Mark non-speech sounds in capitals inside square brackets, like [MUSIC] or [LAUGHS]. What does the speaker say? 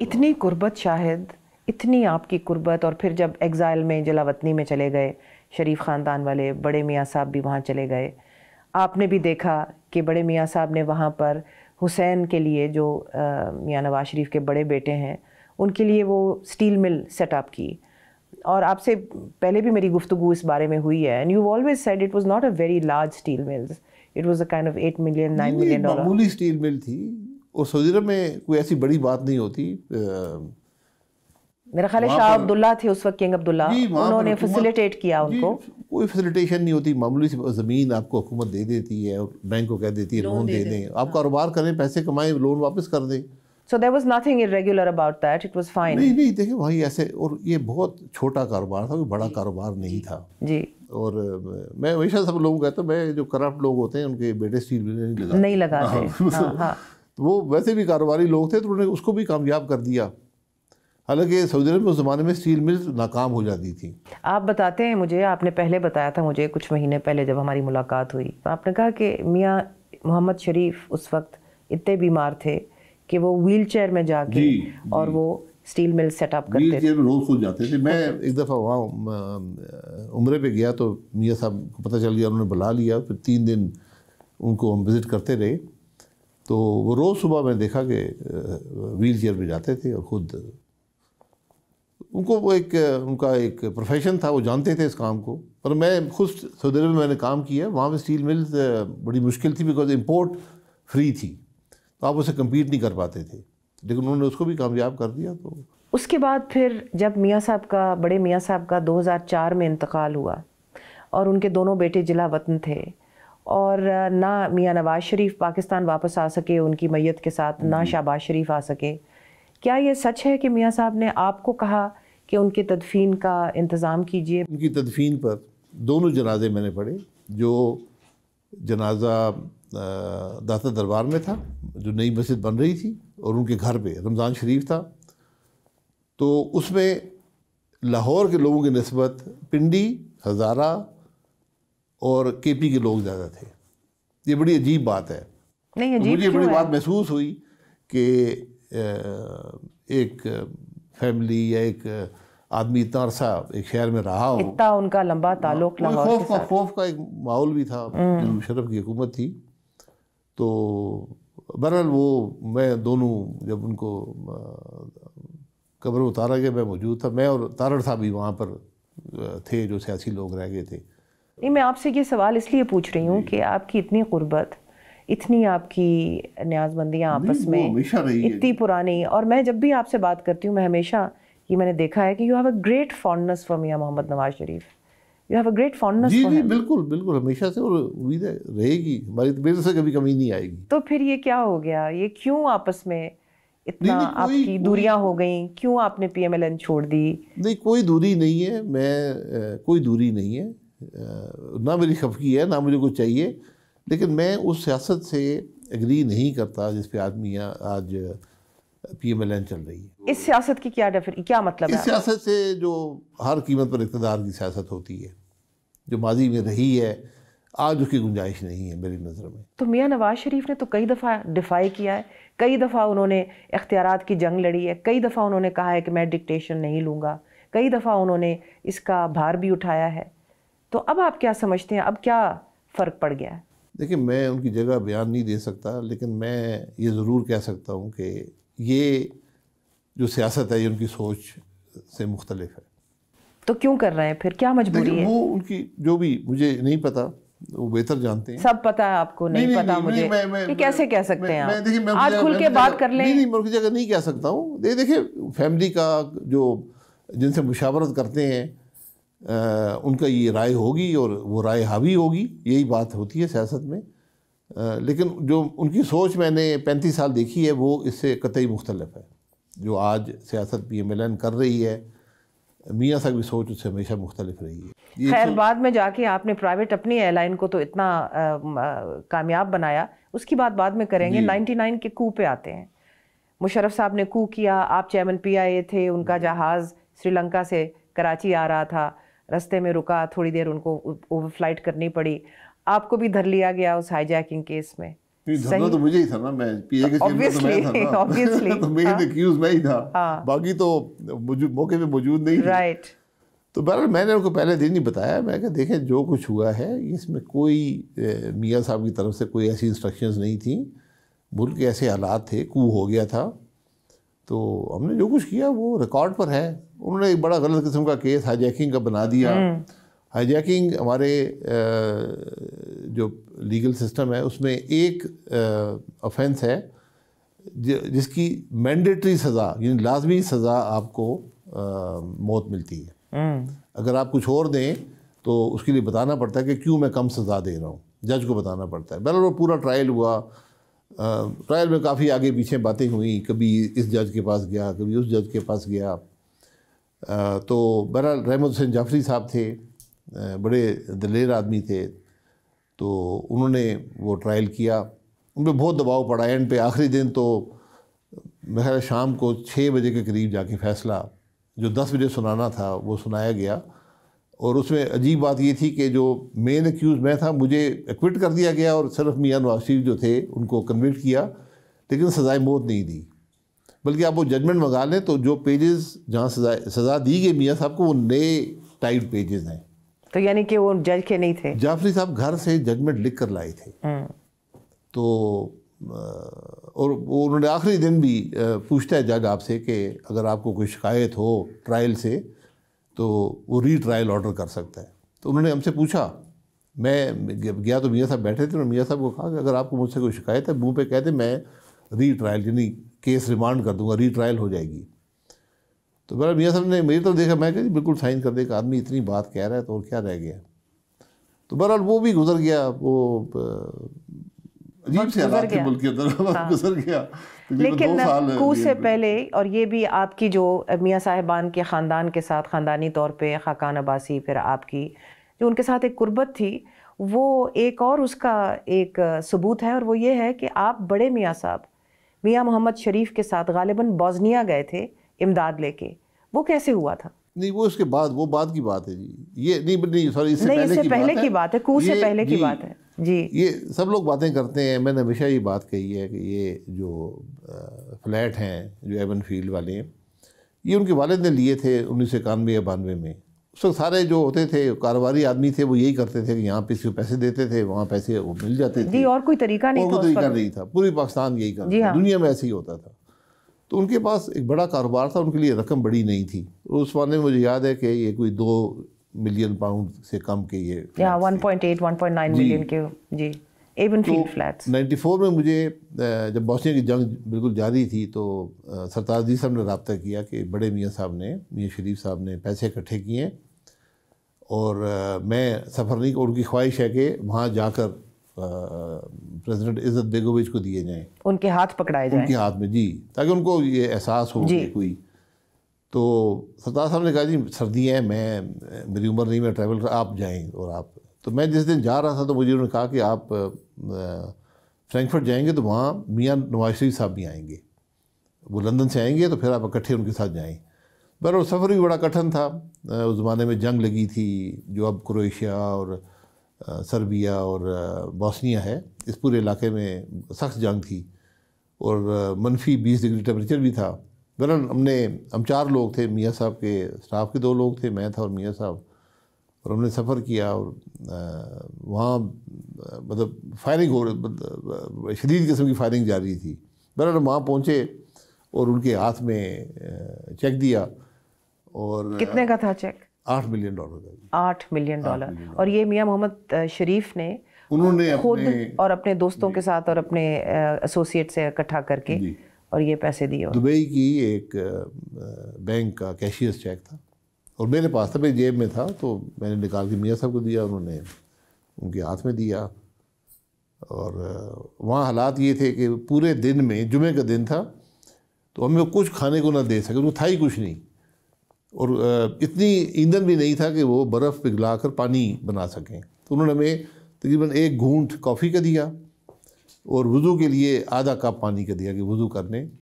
इतनी कुर्बत शाहिद इतनी आपकी कुर्बत और फिर जब एग्ज़ाइल में जलावतनी में चले गए शरीफ ख़ानदान वाले बड़े मियाँ साहब भी वहाँ चले गए आपने भी देखा कि बड़े मियाँ साहब ने वहाँ पर हुसैन के लिए जो मियाँ नवाज शरीफ के बड़े बेटे हैं उनके लिए वो स्टील मिल सेटअप की और आपसे पहले भी मेरी गुफ्तु इस बारे में हुई है and you always said it was not a very large steel mills it was a kind of eight million nine million dollar steel mill थी और सऊदी अरब में कोई ऐसी बड़ी बात नहीं होती मेरा ख्याल शाह अब्दुल्ला थे उस वक्त किंग अब्दुल्ला उन्होंने फैसिलिटेट किया उनको कोई फैसिलिटेशन नहीं होती मामूली सी ज़मीन आपको हुकूमत दे देती है और बैंक को कह देती है लोन दे दें आप हाँ। कारोबार करें पैसे कमाएं लोन वापस कर दें so there was nothing irregular about that it was fine नहीं नहीं देखिए भाई ऐसे और ये बहुत छोटा कारोबार था कोई बड़ा कारोबार नहीं था जी और मैं हमेशा सब लोगों को कहता हूँ मैं जो करप्ट लोग होते हैं उनके बेटे स्टील नहीं लगाते हाँ, हाँ, वो वैसे भी कारोबारी लोग थे तो उन्होंने उसको भी कामयाब कर दिया हालांकि सऊदी अरब में उस ज़माने में स्टील मिल्स नाकाम हो जाती थी आप बताते हैं मुझे आपने पहले बताया था मुझे कुछ महीने पहले जब हमारी मुलाकात हुई तो आपने कहा कि मियाँ मोहम्मद शरीफ उस वक्त इतने बीमार थे कि वो व्हील चेयर में जा जी, जी, और वो स्टील मिल सेटअप करते व्हील चेयर में रोज़ खुद जाते थे मैं एक दफ़ा वहाँ उम्र पे गया तो मियाँ साहब को पता चल गया उन्होंने बुला लिया फिर तीन दिन उनको हम विज़िट करते रहे तो वो रोज़ सुबह मैं देखा कि व्हील चेयर में जाते थे और ख़ुद उनको वो एक उनका एक प्रोफेशन था वो जानते थे इस काम को पर मैं खुद सऊदी अरब में मैंने काम किया वहाँ पर स्टील मिल्स बड़ी मुश्किल थी बिकॉज इम्पोर्ट फ्री थी तो आप उसे कम्पीट नहीं कर पाते थे लेकिन उन्होंने उसको भी कामयाब कर दिया तो उसके बाद फिर जब मियाँ साहब का बड़े मियाँ साहब का 2004 में इंतकाल हुआ और उनके दोनों बेटे जिला वतन थे और ना मियाँ नवाज़ शरीफ पाकिस्तान वापस आ सके उनकी मैत के साथ ना हम्म। शाहबाज शरीफ आ सके क्या ये सच है कि मियाँ साहब ने आपको कहा कि उनके तदफीन का इंतज़ाम कीजिए उनकी तदफीन पर दोनों जनाजे मैंने पढ़े जो जनाजा दाता दरबार में था जो नई मस्जिद बन रही थी और उनके घर पे रमज़ान शरीफ था तो उसमें लाहौर के लोगों की नस्बत पिंडी हज़ारा और केपी के लोग ज़्यादा थे ये बड़ी अजीब बात है नहीं तो अजीब मुझे बड़ी बात महसूस हुई कि एक फैमिली या एक आदमी इतना अरसा एक शहर में रहा हो इतना उनका लंबा ताल्लुक खौफ का खौफ का एक माहौल भी था मुशरफ़ हम्म। की हुकूमत थी तो बहरहाल वो मैं दोनों जब उनको कब्र उतारा गया मैं मौजूद था मैं और तारड़ साहब भी वहाँ पर थे जो सियासी लोग रह गए थे नहीं मैं आपसे ये सवाल इसलिए पूछ रही हूँ कि आपकी इतनी गुर्बत इतनी आपकी न्याजबंदियाँ आपस में इतनी पुरानी और मैं जब भी आपसे बात करती हूँ मैं हमेशा ये मैंने देखा है कि you have a great fondness for Mian Mohammad Nawaz Sharif you have a great fondness जी जी बिल्कुल बिल्कुल हमेशा से और उम्मीद है रहेगी हमारी तो मेरे से कभी कमी नहीं आएगी तो फिर ये क्या हो गया ये क्यों आपस में इतना आपकी दूरियाँ दूरियां हो गई क्यों आपने पीएमएलएन छोड़ दी नहीं कोई दूरी नहीं है मैं कोई दूरी नहीं है ना मेरी खपकी है ना मुझे कुछ चाहिए लेकिन मैं उस सियासत से एग्री नहीं करता जिस पे आदमी आज पी एम एल एन चल रही है इस सियासत की क्या डेफिन क्या मतलब इस सियासत से जो हर कीमत पर इकतदार की सियासत होती है जो माजी में रही है आज उसकी गुंजाइश नहीं है मेरी नज़र में तो मियाँ नवाज शरीफ ने तो कई दफ़ा डिफाई किया है कई दफ़ा उन्होंने इख्तियार की जंग लड़ी है कई दफ़ा उन्होंने कहा है कि मैं डिक्टेशन नहीं लूँगा कई दफ़ा उन्होंने इसका भार भी उठाया है तो अब आप क्या समझते हैं अब क्या फ़र्क पड़ गया है देखिए मैं उनकी जगह बयान नहीं दे सकता लेकिन मैं ये ज़रूर कह सकता हूँ कि ये जो सियासत है ये उनकी सोच से मुख्तलिफ है तो क्यों कर रहे हैं फिर क्या मजबूरी है वो उनकी जो भी मुझे नहीं पता वो बेहतर जानते हैं सब पता है आपको नहीं, नहीं, पता नहीं, मुझे नहीं, मैं, मैं, कि कैसे कह सकते हैं आप मैं आज खुल के बात कर लें नहीं नहीं उनकी जगह नहीं कह सकता हूँ देखिए फैमिली का जो जिनसे मुशावरत करते हैं उनका ये राय होगी और वो राय हावी होगी यही बात होती है सियासत में आ, लेकिन जो उनकी सोच मैंने पैंतीस साल देखी है वो इससे कतई मुख्तलफ है जो आज सियासत पी एम एल एन कर रही है मियाँ साहब की सोच उससे हमेशा मुख्तलिफ रही है खैर तो- बाद में जाके आपने प्राइवेट अपनी एयरलाइन को तो इतना कामयाब बनाया उसकी बात बाद में करेंगे नाइन्टी नाइन के कू पे आते हैं मुशरफ साहब ने कू किया आप चेयरमैन पी आई ए थे उनका जहाज़ श्रीलंका से कराची आ रहा था रास्ते में रुका थोड़ी देर उनको ओवर फ्लाइट करनी पड़ी आपको भी धर लिया गया उस हाईजैकिंग केस में धरना तो मुझे ही था ना मैं पीए के तो obviously, तो मैं था ना [LAUGHS] तो मेन एक्यूज हाँ। मैं ही था हाँ, बाकी तो मौके पे मौजूद नहीं राइट तो बहरहाल मैंने उनको पहले दिन ही बताया मैं कहा देखें जो कुछ हुआ है इसमें कोई मियाँ साहब की तरफ से कोई ऐसी इंस्ट्रक्शंस नहीं थी मुल्क ऐसे हालात थे कू हो गया था तो हमने जो कुछ किया वो रिकॉर्ड पर है उन्होंने एक बड़ा गलत किस्म का केस हाईजैकिंग का बना दिया हाईजैकिंग हम्म। हमारे जो लीगल सिस्टम है उसमें एक ऑफेंस है जिसकी मैंडेटरी सज़ा यानी लाजमी सज़ा आपको आ, मौत मिलती है हम्म। अगर आप कुछ और दें तो उसके लिए बताना पड़ता है कि क्यों मैं कम सज़ा दे रहा हूँ जज को बताना पड़ता है बहरहाल वो पूरा ट्रायल हुआ ट्रायल में काफ़ी आगे पीछे बातें हुई कभी इस जज के पास गया कभी उस जज के पास गया आ, तो बहरहाल रहमत हुसैन जाफरी साहब थे बड़े दलेर आदमी थे तो उन्होंने वो ट्रायल किया उन पर बहुत दबाव पड़ा एंड पे आखिरी दिन तो मेरा शाम को छः बजे के करीब जाके फैसला जो दस बजे सुनाना था वो सुनाया गया और उसमें अजीब बात ये थी कि जो मेन एक्यूज़ मैं था मुझे एक्विट कर दिया गया और सिर्फ मियाँ नवाज शरीफ जो थे उनको कन्विट किया लेकिन सजाए मौत नहीं दी बल्कि आप वो जजमेंट मंगा लें तो जो पेजेस जहाँ सजाए सज़ा दी गई मियाँ साहब को वो नए टाइप पेजेस हैं तो यानी कि वो जज के नहीं थे जाफरी साहब घर से जजमेंट लिख कर लाए थे हम्म। तो और वो उन्होंने आखिरी दिन भी पूछता है जज आपसे कि अगर आपको कोई शिकायत हो ट्रायल से तो वो री ट्रायल ऑर्डर कर सकता है तो उन्होंने हमसे पूछा मैं गया तो मियाँ साहब बैठे थे और मियाँ साहब को कहा कि अगर आपको मुझसे कोई शिकायत है मुँह पे कहते मैं री ट्रायल यानी केस रिमांड कर दूंगा ट्रायल हो जाएगी तो मेरा मियाँ साहब ने मेरी तरफ तो देखा मैं कह बिल्कुल साइन कर दे एक आदमी इतनी बात कह रहा है तो और क्या रह गया तो बहरहाल वो भी गुजर गया वो अजीब से हालात थे मुल्क के अंदर हाँ। गुजर गया तो तो लेकिन कू से पहले और ये भी आपकी जो मियाँ साहिबान के ख़ानदान के साथ ख़ानदानी तौर पे खाकान अबासी फिर आपकी जो उनके साथ एक कुर्बत थी वो एक और उसका एक सबूत है और वो ये है कि आप बड़े मियाँ साहब मियाँ मोहम्मद शरीफ के साथ गालिबा बॉजनिया गए थे इमदाद लेके वो कैसे हुआ था नहीं वो इसके बाद वो बाद की बात है जी ये नहीं नहीं सॉरी इससे पहले, की, पहले बात की बात है कू से पहले की बात है जी ये सब लोग बातें करते हैं मैंने हमेशा ये बात कही है कि ये जो फ्लैट हैं जो एवन फील्ड वाले ये उनके वालद ने लिए थे उन्नीस सौ इक्यानवे या बानवे में उस वक्त सारे जो होते थे कारोबारी आदमी थे वो यही करते थे कि यहाँ पे इसको पैसे देते थे वहाँ पैसे वो मिल जाते थे और कोई तरीका नहीं और कोई तरीका नहीं था पूरी पाकिस्तान यही करता हाँ। दुनिया में ऐसे ही होता था तो उनके पास एक बड़ा कारोबार था उनके लिए रकम बड़ी नहीं थी उस वाले में मुझे याद है कि ये कोई दो मिलियन पाउंड से कम के ये या 1.8 1.9 मिलियन के जी एवन तो फील्ड फ्लैट्स 94 में मुझे जब बॉस्निया की जंग बिल्कुल जारी थी तो सरताज जी साहब ने रबता किया कि बड़े मियाँ साहब ने मियाँ शरीफ साहब ने पैसे इकट्ठे किए और मैं सफ़र नहीं उनकी ख्वाहिश है कि वहाँ जाकर प्रेसिडेंट इज़्ज़त बेगोविच को दिए जाएं उनके हाथ पकड़ाए जाएं उनके हाथ में जी ताकि उनको ये एहसास हो कि कोई तो सरदार साहब ने कहा जी सर्दी है मैं मेरी उम्र नहीं मैं ट्रैवल कर आप जाएँ और आप तो मैं जिस दिन जा रहा था तो मुझे उन्होंने कहा कि आप फ्रैंकफर्ट जाएंगे तो वहाँ मियाँ नवाज शरीफ साहब भी आएंगे वो लंदन से आएंगे तो फिर आप इकट्ठे उनके साथ जाएँ पर सफ़र भी बड़ा कठिन था उस ज़माने में जंग लगी थी जो अब क्रोएशिया और सर्बिया और बॉस्निया है इस पूरे इलाके में सख्त जंग थी और मनफी बीस डिग्री टेम्परेचर भी था बहरहाल हमने हम चार लोग थे मियाँ साहब के स्टाफ के दो लोग थे मैं था और मियाँ साहब और हमने सफ़र किया और वहाँ मतलब फायरिंग हो रही मतलब शदीद किस्म की फायरिंग रही थी बहरहाल वहाँ पहुँचे और उनके हाथ में चेक दिया और कितने का था चेक आठ मिलियन डॉलर का आठ मिलियन डॉलर और ये मियाँ मोहम्मद शरीफ ने उन्होंने खुद और अपने दोस्तों के साथ और अपने एसोसिएट से इकट्ठा करके और ये पैसे दिए दुबई की एक बैंक का कैशियर्स चेक था और मेरे पास था मेरी जेब में था तो मैंने निकाल के मियाँ साहब को दिया उन्होंने उनके हाथ में दिया और वहाँ हालात ये थे कि पूरे दिन में जुमे का दिन था तो हमें कुछ खाने को ना दे सके उनको तो था ही कुछ नहीं और इतनी ईंधन भी नहीं था कि वो बर्फ़ पिघला कर पानी बना सकें तो उन्होंने हमें तकरीबन एक घूंट कॉफ़ी का दिया और वज़ू के लिए आधा कप पानी का दिया कि वज़ू करने